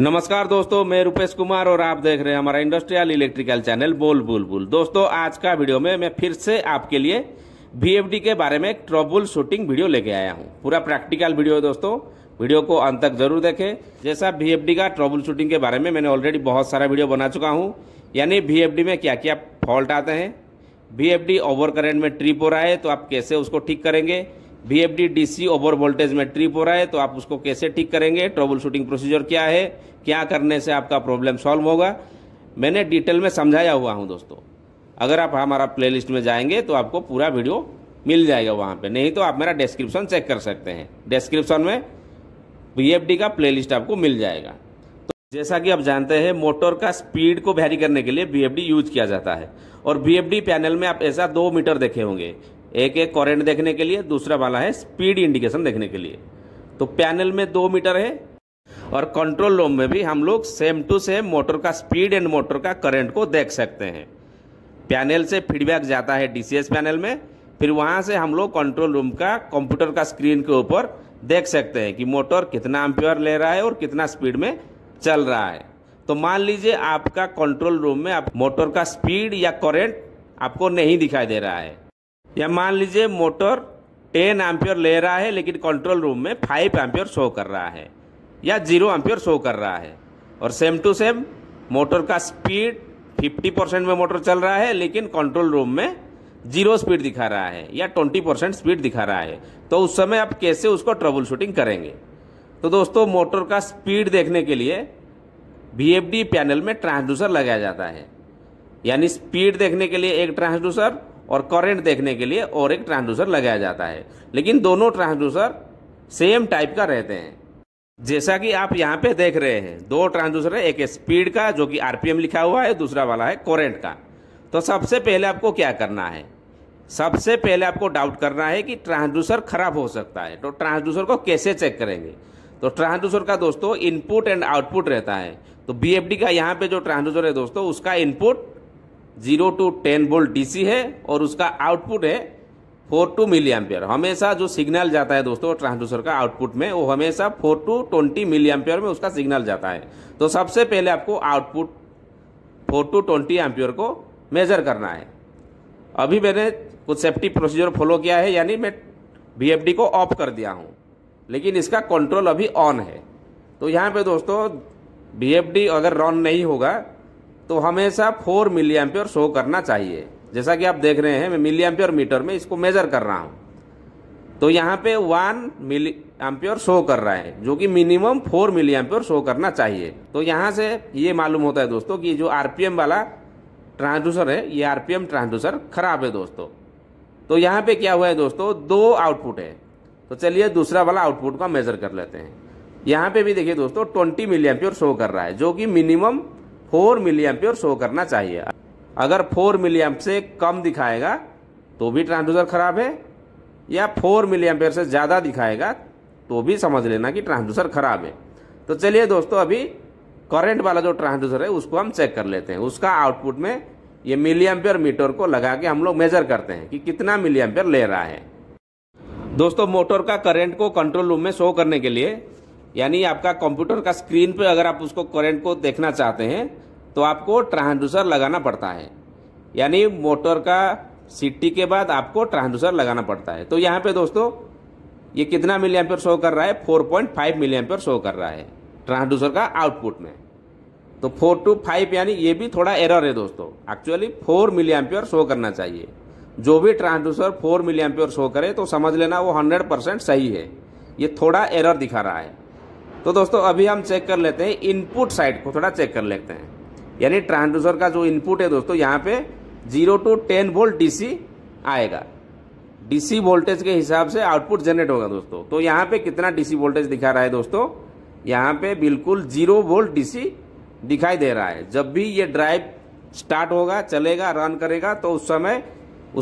नमस्कार दोस्तों मैं रुपेश कुमार और आप देख रहे हैं हमारा इंडस्ट्रियल इलेक्ट्रिकल चैनल बोल बोल बोल दोस्तों आज का वीडियो में मैं फिर से आपके लिए बी के बारे में एक ट्रबुल शूटिंग वीडियो लेके आया हूँ पूरा प्रैक्टिकल वीडियो है दोस्तों वीडियो को अंत तक जरूर देखें जैसा बी का ट्रबुल शूटिंग के बारे में मैंने ऑलरेडी बहुत सारा वीडियो बना चुका हूँ यानी बी में क्या क्या फॉल्ट आते हैं वी ओवर करेंट में ट्रिप हो रहा है तो आप कैसे उसको ठीक करेंगे B F D D C over voltage में ट्रिप हो रहा है तो आप उसको कैसे ठीक करेंगे ट्रबल शूटिंग प्रोसीजर क्या है क्या करने से आपका प्रॉब्लम सॉल्व होगा मैंने डिटेल में समझाया हुआ हूँ दोस्तों अगर आप हमारा प्लेलिस्ट में जाएंगे तो आपको पूरा वीडियो मिल जाएगा वहाँ पे नहीं तो आप मेरा डिस्क्रिप्शन चेक कर सकते हैं डिस्क्रिप्शन में बी का प्ले आपको मिल जाएगा तो जैसा कि आप जानते हैं मोटर का स्पीड को वैरी करने के लिए बी यूज किया जाता है और बी पैनल में आप ऐसा दो मीटर देखे होंगे एक एक करेंट देखने के लिए दूसरा वाला है स्पीड इंडिकेशन देखने के लिए तो पैनल में दो मीटर है और कंट्रोल रूम में भी हम लोग सेम टू सेम मोटर का स्पीड एंड मोटर का करंट को देख सकते हैं पैनल से फीडबैक जाता है डीसीएस पैनल में फिर वहां से हम लोग कंट्रोल रूम का कंप्यूटर का स्क्रीन के ऊपर देख सकते हैं कि मोटर कितना एम्प्योर ले रहा है और कितना स्पीड में चल रहा है तो मान लीजिए आपका कंट्रोल रूम में आप मोटर का स्पीड या करेंट आपको नहीं दिखाई दे रहा है या मान लीजिए मोटर टेन एम्पियर ले रहा है लेकिन कंट्रोल रूम में फाइव एम्पियर शो कर रहा है या जीरो एम्पियर शो कर रहा है और सेम टू सेम मोटर का स्पीड फिफ्टी परसेंट में मोटर चल रहा है लेकिन कंट्रोल रूम में जीरो स्पीड दिखा रहा है या ट्वेंटी परसेंट स्पीड दिखा रहा है तो उस समय आप कैसे उसको ट्रबल शूटिंग करेंगे तो दोस्तों मोटर का स्पीड देखने के लिए वी पैनल में ट्रांसड्यूसर लगाया जाता है यानी स्पीड देखने के लिए एक ट्रांसड्यूसर और करंट देखने के लिए और एक ट्रांसड्यूसर लगाया जाता है लेकिन दोनों ट्रांसड्यूसर सेम टाइप का रहते हैं जैसा कि आप यहाँ पे देख रहे हैं दो ट्रांसड्यूसर है एक स्पीड का जो कि आरपीएम लिखा हुआ है दूसरा वाला है कॉरेंट का तो सबसे पहले आपको क्या करना है सबसे पहले आपको डाउट करना है कि ट्रांसड्यूसर खराब हो सकता है तो ट्रांसड्यूसर को कैसे चेक करेंगे तो ट्रांसड्यूसर का दोस्तों इनपुट एंड आउटपुट रहता है तो बी का यहाँ पे जो ट्रांसड्यूसर है दोस्तों उसका input zero to ten volt DC है और उसका आउटपुट है फोर टू मिली एम्पियर हमेशा जो सिग्नल जाता है दोस्तों ट्रांसड्यूसर का आउटपुट में वो हमेशा four to twenty milli ampere में उसका सिग्नल जाता है तो सबसे पहले आपको output four to twenty ampere को मेजर करना है अभी मैंने कुछ सेफ्टी प्रोसीजर फॉलो किया है यानी मैं वी को ऑफ कर दिया हूँ लेकिन इसका कंट्रोल अभी ऑन है तो यहाँ पे दोस्तों वी अगर रन नहीं होगा तो हमेशा फोर मिली एम्पियर शो करना चाहिए जैसा कि आप देख रहे हैं मैं मिली एम्पियर मीटर में इसको मेजर कर रहा हूँ तो यहाँ पे वन मिली एम्पियर शो कर रहा है जो कि minimum four milli ampere show करना चाहिए तो यहाँ से ये मालूम होता है दोस्तों कि जो आरपीएम वाला ट्रांसड्यूसर है ये आरपीएम ट्रांसड्यूसर खराब है दोस्तों तो यहाँ पे क्या हुआ है दोस्तों दो आउटपुट है तो चलिए दूसरा वाला आउटपुट का मेजर कर लेते हैं यहाँ पे भी देखिए दोस्तों 20 मिली एम्पियर शो कर रहा है जो कि minimum four milli ampere show करना चाहिए अगर फोर मिली एम्प से कम दिखाएगा तो भी ट्रांसड्यूसर खराब है या फोर मिली एम्पियर से ज़्यादा दिखाएगा तो भी समझ लेना कि ट्रांसड्यूसर खराब है तो चलिए दोस्तों अभी करंट वाला जो ट्रांसड्यूसर है उसको हम चेक कर लेते हैं उसका आउटपुट में ये मिली एम्पियर मीटर को लगा के हम लोग मेजर करते हैं कि कितना मिली एम्पियर ले रहा है दोस्तों मोटर का करंट को कंट्रोल रूम में शो करने के लिए यानी आपका कंप्यूटर का स्क्रीन पे अगर आप उसको करंट को देखना चाहते हैं तो आपको ट्रांसड्यूसर लगाना पड़ता है यानी मोटर का सीटी के बाद आपको ट्रांसड्यूसर लगाना पड़ता है तो यहाँ पे दोस्तों ये कितना मिली एम्पियर शो कर रहा है 4.5 point five milli ampere show कर रहा है ट्रांसड्यूसर का आउटपुट में तो फोर टू फाइव यानी ये भी थोड़ा एरर है दोस्तों actually four milli ampere show करना चाहिए जो भी transducer four milli ampere show करे तो समझ लेना वो हंड्रेड परसेंट सही है ये थोड़ा एरर दिखा रहा है तो दोस्तों अभी हम चेक कर लेते हैं इनपुट साइड को थोड़ा चेक कर लेते हैं यानी ट्रांसड्यूसर का जो इनपुट है दोस्तों यहाँ पे zero to ten volt DC आएगा डीसी वोल्टेज के हिसाब से आउटपुट जनरेट होगा दोस्तों तो यहाँ पे कितना डीसी वोल्टेज दिखा रहा है दोस्तों यहाँ पे बिल्कुल जीरो वोल्ट डीसी दिखाई दे रहा है जब भी ये ड्राइव स्टार्ट होगा चलेगा रन करेगा तो उस समय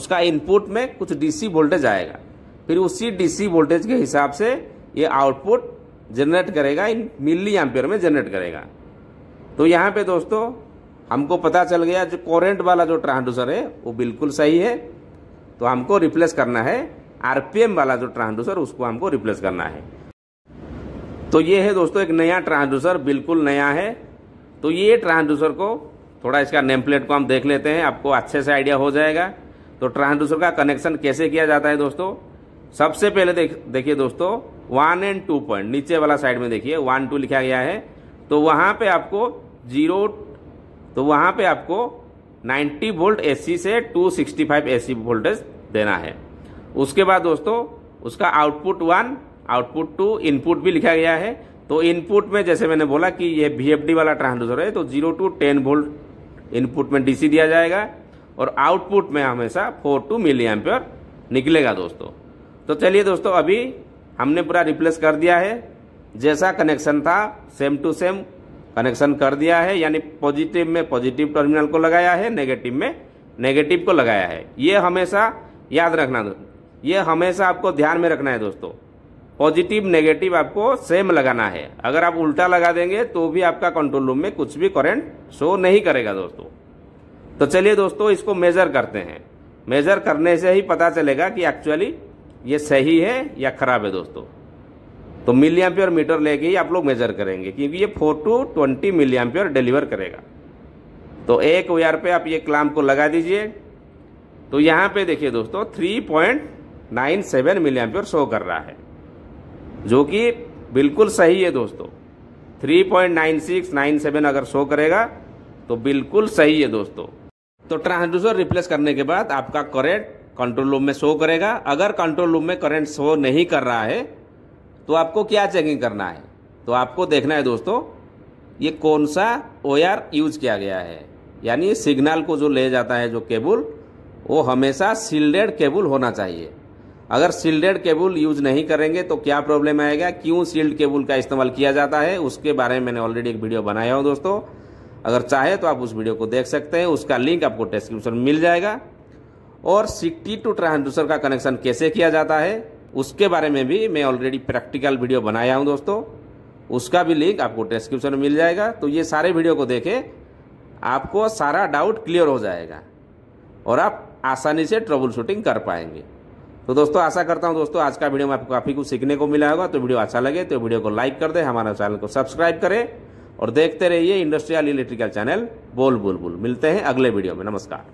उसका इनपुट में कुछ डीसी वोल्टेज आएगा फिर उसी डीसी वोल्टेज के हिसाब से ये आउटपुट जनरेट करेगा इन मिली एम्पियर में जनरेट करेगा तो यहाँ पे दोस्तों हमको पता चल गया जो कोरेंट वाला जो ट्रांसड्यूसर है वो बिल्कुल सही है तो हमको रिप्लेस करना है आरपीएम वाला जो ट्रांसड्यूसर उसको हमको रिप्लेस करना है तो ये है दोस्तों एक नया ट्रांसड्यूसर बिल्कुल नया है तो ये ट्रांसड्यूसर को थोड़ा इसका नेम प्लेट को हम देख लेते हैं आपको अच्छे से आइडिया हो जाएगा तो ट्रांसड्यूसर का कनेक्शन कैसे किया जाता है दोस्तों सबसे पहले देखिए दोस्तों वन एंड टू पॉइंट नीचे वाला साइड में देखिए वन टू लिखा गया है तो वहां पे आपको जीरो तो वहां पे आपको 90 वोल्ट एसी से 265 एसी वोल्टेज देना है उसके बाद दोस्तों उसका output one output two input भी लिखा गया है तो इनपुट में जैसे मैंने बोला कि यह वी वाला ट्रांसड्यूसर है तो zero to ten volt input में डीसी दिया जाएगा और आउटपुट में हमेशा फोर टू मिली निकलेगा दोस्तों तो चलिए दोस्तों अभी हमने पूरा रिप्लेस कर दिया है जैसा कनेक्शन था सेम टू सेम कनेक्शन कर दिया है यानी पॉजिटिव में पॉजिटिव टर्मिनल को लगाया है नेगेटिव में नेगेटिव को लगाया है ये हमेशा याद रखना ये हमेशा आपको ध्यान में रखना है दोस्तों पॉजिटिव नेगेटिव आपको सेम लगाना है अगर आप उल्टा लगा देंगे तो भी आपका कंट्रोल रूम में कुछ भी करंट शो नहीं करेगा दोस्तों तो चलिए दोस्तों इसको मेजर करते हैं मेजर करने से ही पता चलेगा कि एक्चुअली ये सही है या खराब है दोस्तों तो मिली एम्पियर मीटर लेके ही आप लोग मेजर करेंगे क्योंकि ये four to twenty milli ampere deliver करेगा तो एक वायर पे आप ये क्लाम को लगा दीजिए तो यहाँ पे देखिए दोस्तों three point nine seven milli ampere show कर रहा है जो कि बिल्कुल सही है दोस्तों three point nine six nine seven अगर शो करेगा तो बिल्कुल सही है दोस्तों तो ट्रांसड्यूसर रिप्लेस करने के बाद आपका करेंट कंट्रोल रूम में शो करेगा अगर कंट्रोल रूम में करंट शो नहीं कर रहा है तो आपको क्या चेकिंग करना है तो आपको देखना है दोस्तों ये कौन सा ओ यूज किया गया है यानी सिग्नल को जो ले जाता है जो केबल वो हमेशा सील्डेड केबल होना चाहिए अगर सील्डेड केबल यूज नहीं करेंगे तो क्या प्रॉब्लम आएगा क्यों सील्ड केबल का इस्तेमाल किया जाता है उसके बारे में मैंने ऑलरेडी एक वीडियो बनाया हूँ दोस्तों अगर चाहे तो आप उस वीडियो को देख सकते हैं उसका लिंक आपको डिस्क्रिप्शन मिल जाएगा और सिक्टी टू ट्रांसड्यूसर का कनेक्शन कैसे किया जाता है उसके बारे में भी मैं ऑलरेडी प्रैक्टिकल वीडियो बनाया हूँ दोस्तों उसका भी लिंक आपको डिस्क्रिप्शन में मिल जाएगा तो ये सारे वीडियो को देखें आपको सारा डाउट क्लियर हो जाएगा और आप आसानी से ट्रबल शूटिंग कर पाएंगे तो दोस्तों आशा करता हूँ दोस्तों आज का वीडियो में आपको काफ़ी कुछ सीखने को मिला होगा तो वीडियो अच्छा लगे तो वीडियो को लाइक कर दे हमारे चैनल को सब्सक्राइब करें और देखते रहिए इंडस्ट्रियल इलेक्ट्रिकल चैनल बोल बोल बोल मिलते हैं अगले वीडियो में नमस्कार